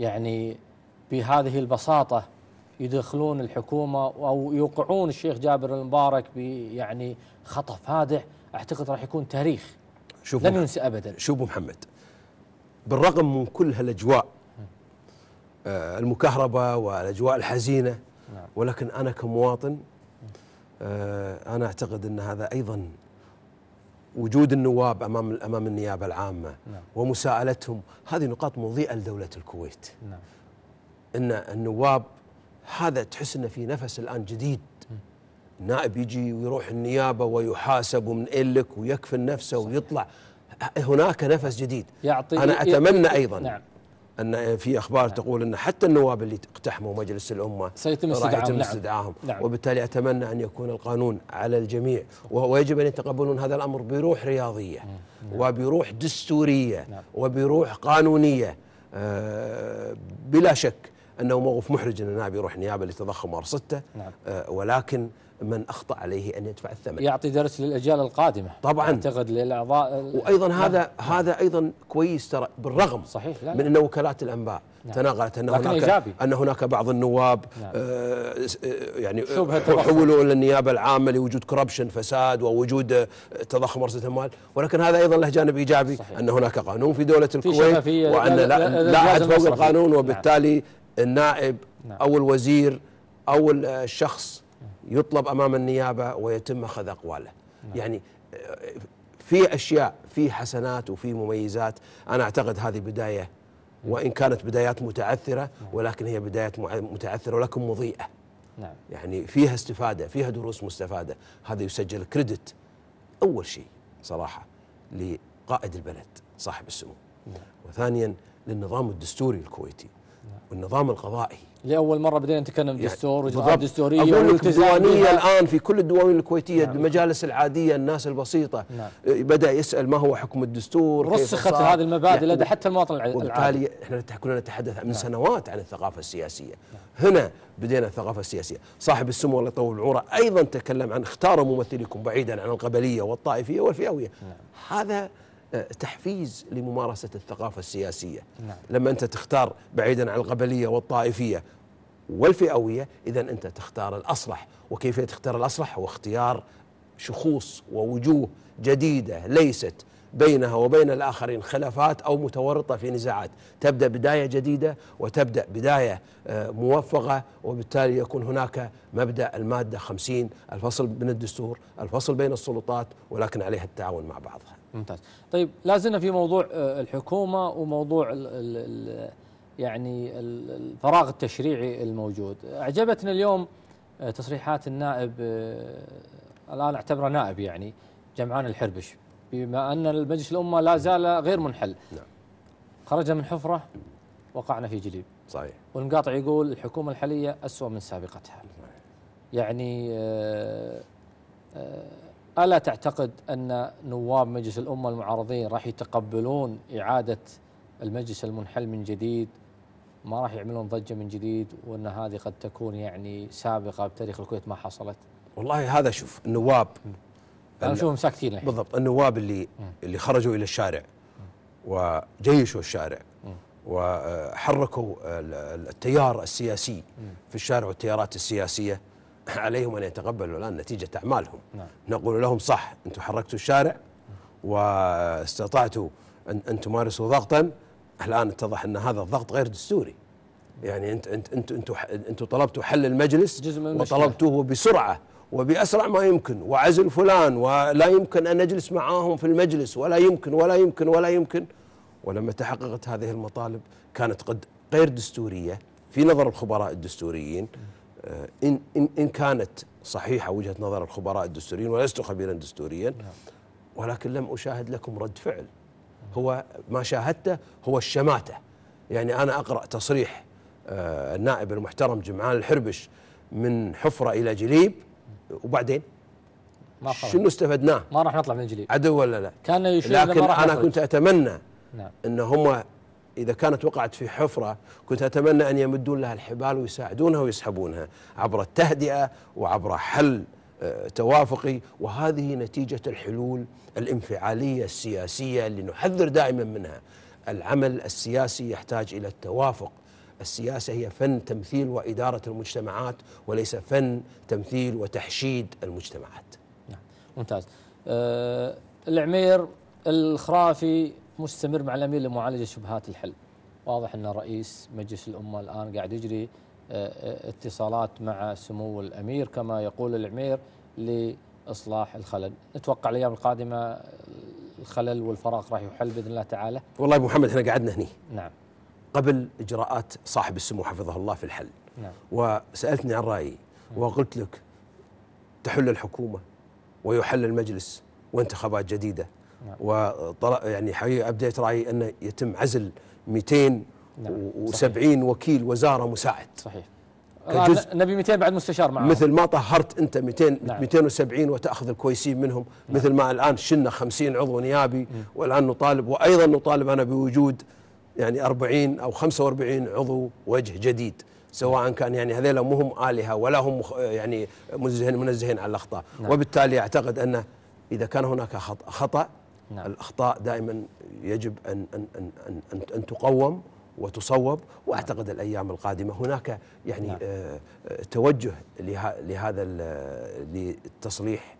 يعني بهذه البساطة يدخلون الحكومة أو يوقعون الشيخ جابر المبارك يعني خطف فادح أعتقد راح يكون تاريخ شوف لن ينسى أبدا شوفوا محمد بالرغم من كل هالأجواء آه، المكهربة والأجواء الحزينة نعم. ولكن أنا كمواطن آه، أنا أعتقد أن هذا أيضا وجود النواب امام امام النيابه العامه نعم. ومساءلتهم هذه نقاط مضيئه لدوله الكويت نعم. ان النواب هذا تحس انه في نفس الان جديد نائب يجي ويروح النيابه ويحاسب ومن إلك ويكفن نفسه صحيح. ويطلع هناك نفس جديد يعطي انا اتمنى ايضا نعم. ان في اخبار نعم. تقول ان حتى النواب اللي اقتحموا مجلس الامه سيتم استدعاهم نعم. نعم. وبالتالي اتمنى ان يكون القانون على الجميع ويجب ان يتقبلون هذا الامر بروح رياضيه نعم. وبروح دستوريه نعم. وبروح قانونيه آه، بلا شك أنه موقف محرج أن النائب يروح نيابة لتضخم أرصدته نعم. آه، ولكن من أخطأ عليه أن يدفع الثمن يعطي درس للأجيال القادمة طبعا أعتقد للأعضاء وأيضا نعم. هذا هذا أيضا كويس ترى بالرغم صحيح لا من أن وكالات الأنباء نعم. تناقلت أن هناك إيجابي. أن هناك بعض النواب نعم. آه, آه، يعني حولوا إلى النيابة العامة لوجود كربشن فساد ووجود آه، تضخم رصيد المال ولكن هذا أيضا له جانب إيجابي صحيح. أن هناك قانون في دولة الكويت وأن لا, لا, لا, لا, لا, لا, لا, لا, لا, لا, لا, لا, لا, لا, النائب نعم. أو الوزير أو الشخص يطلب أمام النيابة ويتم أخذ أقواله نعم. يعني آه، في أشياء في حسنات وفي مميزات أنا أعتقد هذه بداية نعم. وإن كانت بدايات متعثرة نعم. ولكن هي بدايات متعثرة ولكن مضيئة نعم. يعني فيها استفادة فيها دروس مستفادة هذا يسجل كريدت أول شيء صراحة لقائد البلد صاحب السمو نعم. وثانيا للنظام الدستوري الكويتي نعم. والنظام القضائي لاول مره بدينا نتكلم يعني دستور واجراءات يعني دستوريه والتزامية الان في كل الدواوين الكويتيه نعم. المجالس العاديه الناس البسيطه نعم. آه، بدا يسال ما هو حكم الدستور رسخت هذه المبادئ يعني لدى حتى المواطن العادي وبالتالي احنا كلنا نتحدث من نعم. سنوات عن الثقافه السياسيه نعم. هنا بدينا الثقافه السياسيه صاحب السمو الله يطول العمره ايضا تكلم عن اختاروا ممثليكم بعيدا عن القبليه والطائفيه والفئويه نعم. هذا تحفيز لممارسة الثقافة السياسية نعم. لما أنت تختار بعيدا عن القبلية والطائفية والفئوية إذا أنت تختار الأصلح وكيف تختار الأصلح هو اختيار شخوص ووجوه جديدة ليست بينها وبين الآخرين خلافات أو متورطة في نزاعات تبدأ بداية جديدة وتبدأ بداية آه، موفقة وبالتالي يكون هناك مبدأ المادة 50 الفصل من الدستور الفصل بين السلطات ولكن عليها التعاون مع بعضها ممتاز طيب لازلنا في موضوع آه، الحكومة وموضوع الـ الـ يعني الفراغ التشريعي الموجود أعجبتنا اليوم آه، تصريحات النائب الآن اعتبره نائب يعني جمعان الحربش بما أن المجلس الأمة لا زال غير منحل نعم خرج من حفرة وقعنا في جليب صحيح والمقاطع يقول الحكومة الحالية اسوء من سابقتها يعني آه، آه، ألا تعتقد أن نواب مجلس الأمة المعارضين راح يتقبلون إعادة المجلس المنحل من جديد ما راح يعملون ضجة من جديد وأن هذه قد تكون يعني سابقة بتاريخ الكويت ما حصلت والله هذا شوف النواب انا اشوفهم ساكتين بالضبط النواب اللي م. اللي خرجوا الى الشارع وجيشوا الشارع وحركوا التيار السياسي في الشارع والتيارات السياسيه عليهم ان يتقبلوا الان نتيجه اعمالهم نعم. نقول لهم صح انتم حركتوا الشارع واستطعتوا ان ان تمارسوا ضغطا الان اتضح ان هذا الضغط غير دستوري يعني انت انت انت انتم انت طلبتوا حل المجلس جزء من وطلبتوه نعم. بسرعه وبأسرع ما يمكن وعزل فلان ولا يمكن أن نجلس معاهم في المجلس ولا يمكن ولا يمكن ولا يمكن ولما تحققت هذه المطالب كانت قد غير دستورية في نظر الخبراء الدستوريين آه، إن, إن, إن كانت صحيحة وجهة نظر الخبراء الدستوريين ولست خبيرا دستوريا نعم. ولكن لم أشاهد لكم رد فعل هو ما شاهدته هو الشماتة يعني أنا أقرأ تصريح آه، النائب المحترم جمعان الحربش من حفرة إلى جليب وبعدين ما خلص. شنو استفدناه؟ ما راح نطلع من الجليد عدو ولا لا؟ كان يشير لكن انا كنت اتمنى نعم. ان هم اذا كانت وقعت في حفره كنت اتمنى ان يمدون لها الحبال ويساعدونها ويسحبونها عبر التهدئه وعبر حل آه، توافقي وهذه نتيجه الحلول الانفعاليه السياسيه اللي نحذر دائما منها العمل السياسي يحتاج الى التوافق السياسة هي فن تمثيل وإدارة المجتمعات وليس فن تمثيل وتحشيد المجتمعات نعم ممتاز أه العمير الخرافي مستمر مع الأمير لمعالجة شبهات الحل واضح أن رئيس مجلس الأمة الآن قاعد يجري آه، آه، اتصالات مع سمو الأمير كما يقول العمير لإصلاح الخلل نتوقع الأيام القادمة الخلل والفراغ راح يحل بإذن الله تعالى والله أبو محمد احنا قعدنا هني نعم قبل اجراءات صاحب السمو حفظه الله في الحل نعم. وسالتني عن رايي وقلت لك تحل الحكومه ويحل المجلس وانتخابات جديده نعم. و يعني حقيقه ابديت رايي انه يتم عزل 270 نعم. وكيل وزاره مساعد صحيح كجزء آه، نبي 200 بعد مستشار معهم مثل ما طهرت انت 200 نعم. 270 وتاخذ الكويسين منهم نعم. مثل ما الان شلنا 50 عضو نيابي والان نطالب وايضا نطالب انا بوجود يعني 40 أو 45 عضو وجه جديد سواء كان يعني هذيلا مو هم آلهة ولا هم يعني منزهين, منزهين على الأخطاء نعم. وبالتالي أعتقد أنه إذا كان هناك خطأ, خطأ نعم. الأخطاء دائما يجب أن, أن, أن, أن, أن, أن تقوم وتصوب واعتقد نعم. الايام القادمه هناك يعني نعم. آه, آه، توجه لها لهذا للتصليح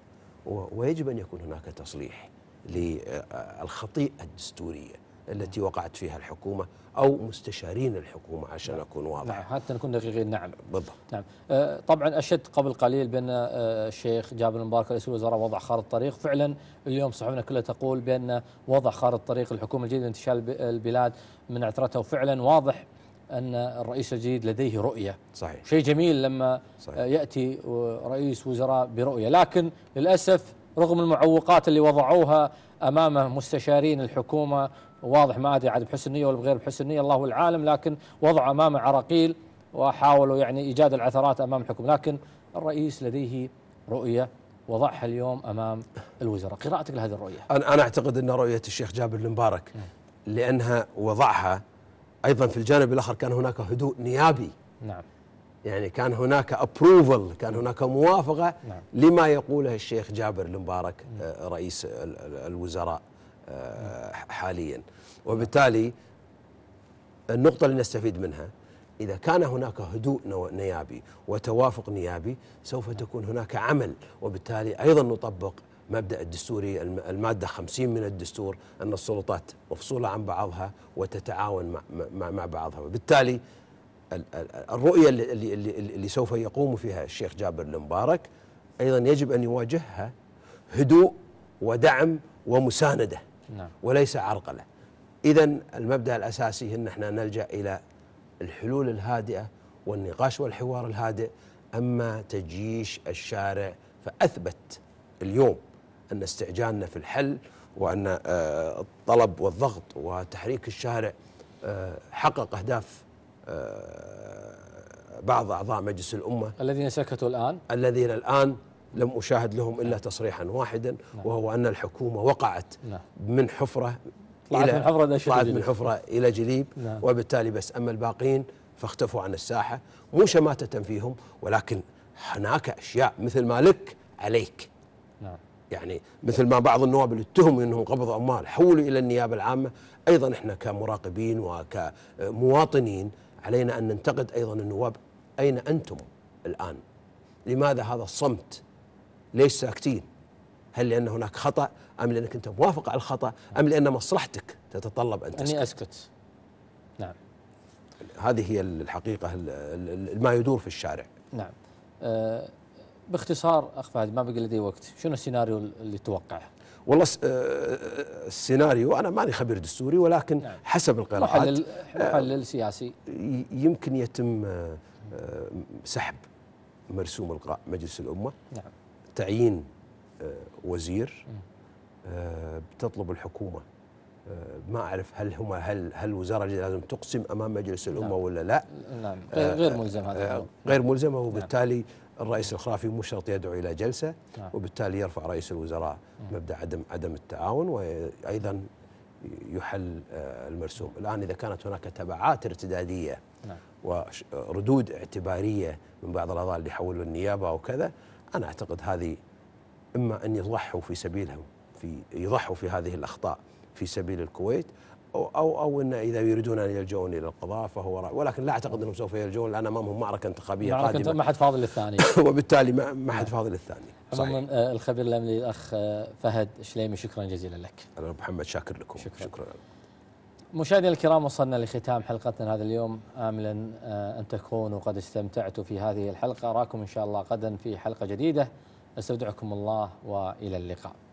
ويجب ان يكون هناك تصليح للخطيئه الدستوريه التي وقعت فيها الحكومة أو مستشارين الحكومة عشان نعم. أكون واضح نعم حتى نكون دقيقين نعم بالضبط نعم أه، طبعا أشد قبل قليل بأن أه، الشيخ جابر المبارك رئيس الوزراء وضع خارطة طريق فعلا اليوم صحفنا كلها تقول بأن وضع خارطة طريق الحكومة الجديدة لانتشال البلاد من عثرتها وفعلا واضح أن الرئيس الجديد لديه رؤية صحيح شيء جميل لما صحيح. يأتي رئيس وزراء برؤية لكن للأسف رغم المعوقات اللي وضعوها امام مستشارين الحكومه واضح ما ادري عاد بحسن نيه ولا بغير بحسن نيه الله العالم لكن وضع امامه عراقيل وحاولوا يعني ايجاد العثرات امام الحكم لكن الرئيس لديه رؤيه وضعها اليوم امام الوزراء، قراءتك لهذه الرؤيه؟ انا انا اعتقد ان رؤيه الشيخ جابر المبارك نعم. لانها وضعها ايضا في الجانب الاخر كان هناك هدوء نيابي نعم يعني كان هناك ابروفل كان هناك موافقه نعم. لما يقوله الشيخ جابر المبارك نعم. آه، رئيس الوزراء آه، حاليا وبالتالي النقطة اللي نستفيد منها إذا كان هناك هدوء نيابي وتوافق نيابي سوف تكون هناك عمل وبالتالي أيضا نطبق مبدأ الدستوري المادة 50 من الدستور أن السلطات مفصولة عن بعضها وتتعاون مع بعضها وبالتالي الرؤية اللي, اللي, اللي سوف يقوم فيها الشيخ جابر المبارك أيضا يجب أن يواجهها هدوء ودعم ومساندة نعم. وليس عرقلة إذا المبدأ الأساسي أن احنا نلجأ إلى الحلول الهادئة والنقاش والحوار الهادئ أما تجيش الشارع فأثبت اليوم أن استعجالنا في الحل وأن آه، الطلب والضغط وتحريك الشارع آه، حقق أهداف آه، بعض أعضاء مجلس الأمة الذين سكتوا الآن الذين الآن لم أشاهد لهم إلا نعم. تصريحا واحدا نعم. وهو أن الحكومة وقعت نعم. من حفرة طلعت من حفرة طلعت من حفرة إلى جليب وبالتالي بس أما الباقين فاختفوا عن الساحة مو شماتة فيهم ولكن هناك أشياء مثل ما لك عليك نعم يعني مثل ما بعض النواب اللي اتهموا انهم قبضوا اموال حولوا الى النيابه العامه ايضا احنا كمراقبين وكمواطنين علينا ان ننتقد ايضا النواب اين انتم الان؟ لماذا هذا الصمت؟ ليش ساكتين هل لأن هناك خطأ أم لأنك أنت موافق على الخطأ أم لأن مصلحتك تتطلب أن تسكت أني أسكت نعم هذه هي الحقيقة ما يدور في الشارع نعم أه باختصار أخ فهد ما بقي لدي وقت شنو السيناريو اللي توقعه والله آه، السيناريو انا ماني خبير دستوري ولكن نعم. حسب القراءات محلل آه، محلل سياسي يمكن يتم آه، سحب مرسوم القاء مجلس الامه نعم تعيين آه، وزير آه، بتطلب الحكومه آه، ما اعرف هل هم هل هل الوزاره الجديده لازم تقسم امام مجلس الامه نعم. ولا لا؟ نعم غير ملزم هذا غير ملزمه نعم. وبالتالي الرئيس الخرافي مو شرط يدعو الى جلسه نعم. وبالتالي يرفع رئيس الوزراء مبدا عدم عدم التعاون وايضا يحل المرسوم، الان اذا كانت هناك تبعات ارتداديه نعم. وردود اعتباريه من بعض الاعضاء اللي حولوا النيابه وكذا أنا أعتقد هذه إما أن يضحوا في سبيلهم في يضحوا في هذه الأخطاء في سبيل الكويت أو أو, أو أن إذا يريدون أن يلجؤون إلى القضاء فهو رأي ولكن لا أعتقد أنهم سوف يلجؤون لأن أمامهم معركة انتخابية معركة قادمة ما حد فاضل للثاني وبالتالي ما حد فاضل للثاني عموما الخبير الأمني الأخ آه، فهد شليمي شكرا جزيلا لك أنا محمد شاكر لكم شكرا, شكرا. مشاهدينا الكرام وصلنا لختام حلقتنا هذا اليوم آملا آه، أن تكونوا قد استمتعتوا في هذه الحلقة أراكم إن شاء الله غدا في حلقة جديدة استودعكم الله وإلى اللقاء